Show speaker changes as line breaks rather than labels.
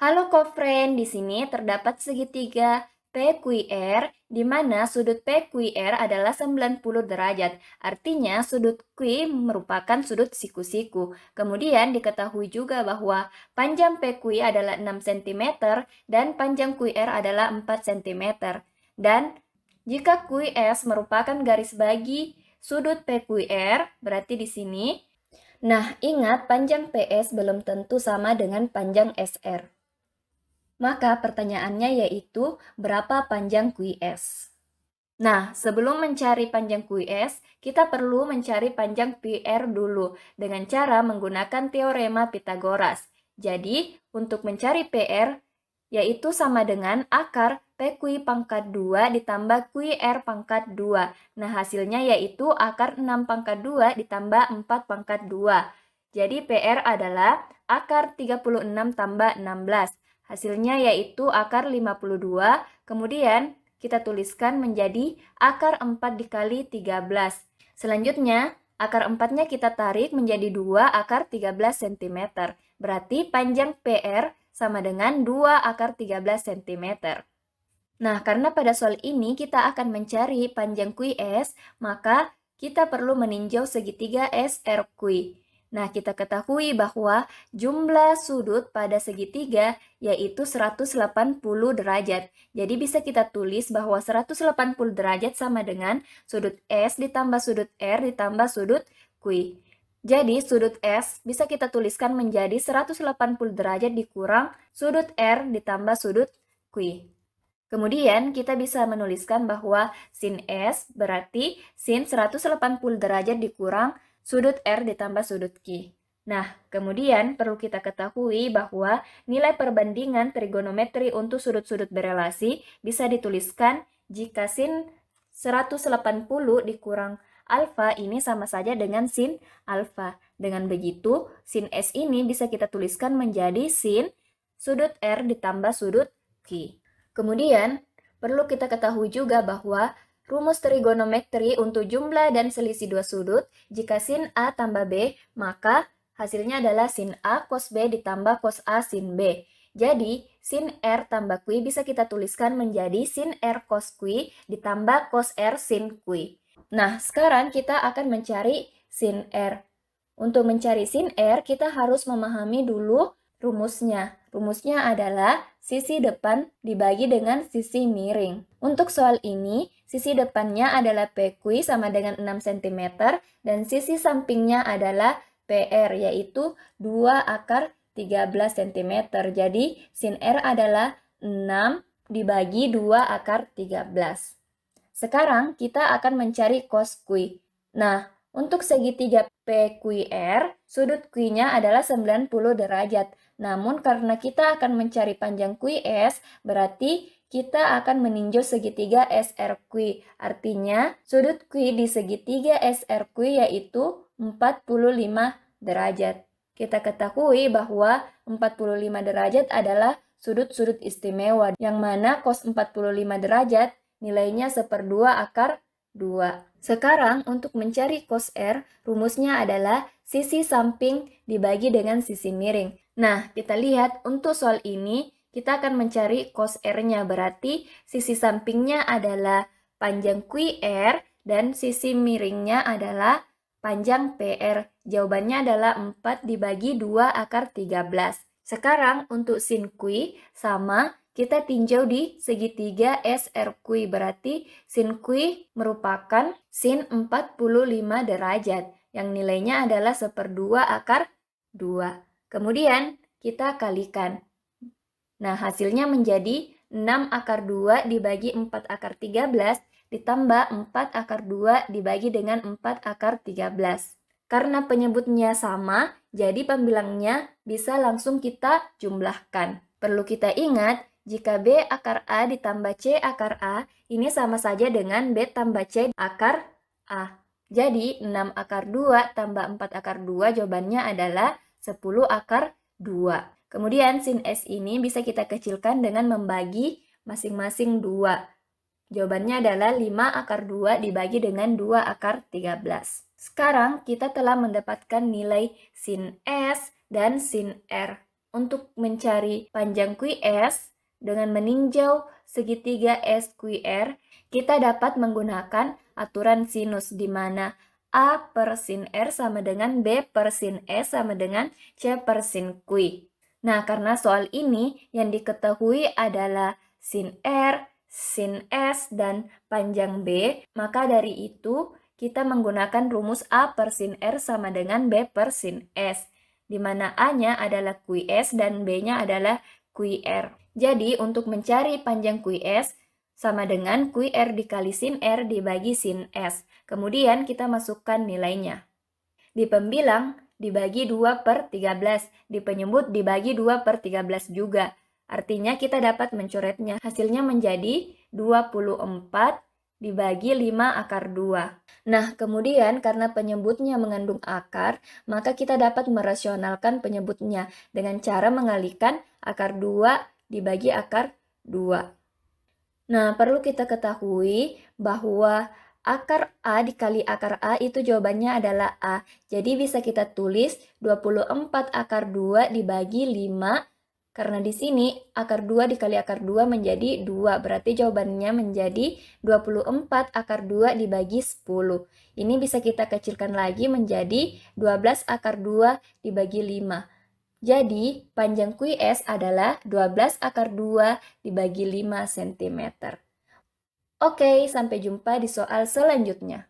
Halo kofren, di sini terdapat segitiga PQR di mana sudut PQR adalah 90 derajat. Artinya sudut Q merupakan sudut siku-siku. Kemudian diketahui juga bahwa panjang PQ adalah 6 cm dan panjang QR adalah 4 cm. Dan jika QS merupakan garis bagi sudut PQR, berarti di sini Nah, ingat panjang PS belum tentu sama dengan panjang SR. Maka pertanyaannya yaitu berapa panjang QS? Nah, sebelum mencari panjang QS, kita perlu mencari panjang PR dulu dengan cara menggunakan teorema Pitagoras. Jadi, untuk mencari PR, yaitu sama dengan akar PQ pangkat 2 ditambah QR pangkat 2. Nah, hasilnya yaitu akar 6 pangkat 2 ditambah 4 pangkat 2. Jadi, PR adalah akar 36 tambah 16. Hasilnya yaitu akar 52, kemudian kita tuliskan menjadi akar 4 dikali 13. Selanjutnya, akar 4-nya kita tarik menjadi 2 akar 13 cm. Berarti panjang PR sama dengan 2 akar 13 cm. Nah, karena pada soal ini kita akan mencari panjang QS, maka kita perlu meninjau segitiga SRQ. Nah, kita ketahui bahwa jumlah sudut pada segitiga yaitu 180 derajat. Jadi bisa kita tulis bahwa 180 derajat sama dengan sudut S ditambah sudut R ditambah sudut Q. Jadi sudut S bisa kita tuliskan menjadi 180 derajat dikurang sudut R ditambah sudut Q. Kemudian kita bisa menuliskan bahwa sin S berarti sin 180 derajat dikurang sudut R ditambah sudut Q. Nah, kemudian perlu kita ketahui bahwa nilai perbandingan trigonometri untuk sudut-sudut berelasi bisa dituliskan jika sin 180 dikurang alfa ini sama saja dengan sin alfa. Dengan begitu, sin S ini bisa kita tuliskan menjadi sin sudut R ditambah sudut Q. Kemudian, perlu kita ketahui juga bahwa Rumus trigonometri untuk jumlah dan selisih dua sudut, jika sin A tambah B, maka hasilnya adalah sin A cos B ditambah cos A sin B. Jadi, sin R tambah Q bisa kita tuliskan menjadi sin R cos Q ditambah cos R sin Q. Nah, sekarang kita akan mencari sin R. Untuk mencari sin R, kita harus memahami dulu rumusnya. Rumusnya adalah sisi depan dibagi dengan sisi miring. Untuk soal ini, Sisi depannya adalah PQ sama dengan 6 cm dan sisi sampingnya adalah PR yaitu 2 akar 13 cm. Jadi sin R adalah 6 dibagi 2 akar 13. Sekarang kita akan mencari cos Q. Nah, untuk segitiga PQR, sudut Q-nya adalah 90 derajat. Namun karena kita akan mencari panjang QS, berarti kita akan meninjau segitiga SRQ. Artinya, sudut Q di segitiga SRQ yaitu 45 derajat. Kita ketahui bahwa 45 derajat adalah sudut-sudut istimewa, yang mana cos 45 derajat nilainya seperdua akar 2. Sekarang, untuk mencari cos R, rumusnya adalah sisi samping dibagi dengan sisi miring. Nah, kita lihat untuk soal ini, kita akan mencari cos R-nya. Berarti sisi sampingnya adalah panjang QR dan sisi miringnya adalah panjang PR. Jawabannya adalah 4 dibagi 2 akar 13. Sekarang untuk sin Q sama kita tinjau di segitiga SRQ, berarti sin Q merupakan sin 45 derajat yang nilainya adalah seperdua akar 2. Kemudian kita kalikan Nah, hasilnya menjadi 6 akar 2 dibagi 4 akar 13 ditambah 4 akar 2 dibagi dengan 4 akar 13. Karena penyebutnya sama, jadi pembilangnya bisa langsung kita jumlahkan. Perlu kita ingat, jika B akar A ditambah C akar A, ini sama saja dengan B tambah C akar A. Jadi 6 akar 2 tambah 4 akar 2 jawabannya adalah 10 akar 2. Kemudian sin S ini bisa kita kecilkan dengan membagi masing-masing 2. Jawabannya adalah 5 akar 2 dibagi dengan 2 akar 13. Sekarang kita telah mendapatkan nilai sin S dan sin R. Untuk mencari panjang QS dengan meninjau segitiga SQR, kita dapat menggunakan aturan sinus di mana A per sin R sama dengan B per sin S sama dengan C per sin Q. Nah, karena soal ini yang diketahui adalah sin R, sin S, dan panjang B, maka dari itu kita menggunakan rumus A per sin R sama dengan B per sin S, di mana A-nya adalah QS dan B-nya adalah R Jadi, untuk mencari panjang QS, sama dengan R dikali sin R dibagi sin S. Kemudian kita masukkan nilainya. Di pembilang, dibagi 2 per 13, di penyebut dibagi 2 per 13 juga. Artinya kita dapat mencoretnya. Hasilnya menjadi 24 dibagi 5 akar 2. Nah, kemudian karena penyebutnya mengandung akar, maka kita dapat merasionalkan penyebutnya dengan cara mengalihkan akar 2 dibagi akar 2. Nah, perlu kita ketahui bahwa Akar A dikali akar A itu jawabannya adalah A. Jadi bisa kita tulis 24 akar 2 dibagi 5. Karena di sini akar 2 dikali akar 2 menjadi 2. Berarti jawabannya menjadi 24 akar 2 dibagi 10. Ini bisa kita kecilkan lagi menjadi 12 akar 2 dibagi 5. Jadi panjang QS adalah 12 akar 2 dibagi 5 cm. Oke, sampai jumpa di soal selanjutnya.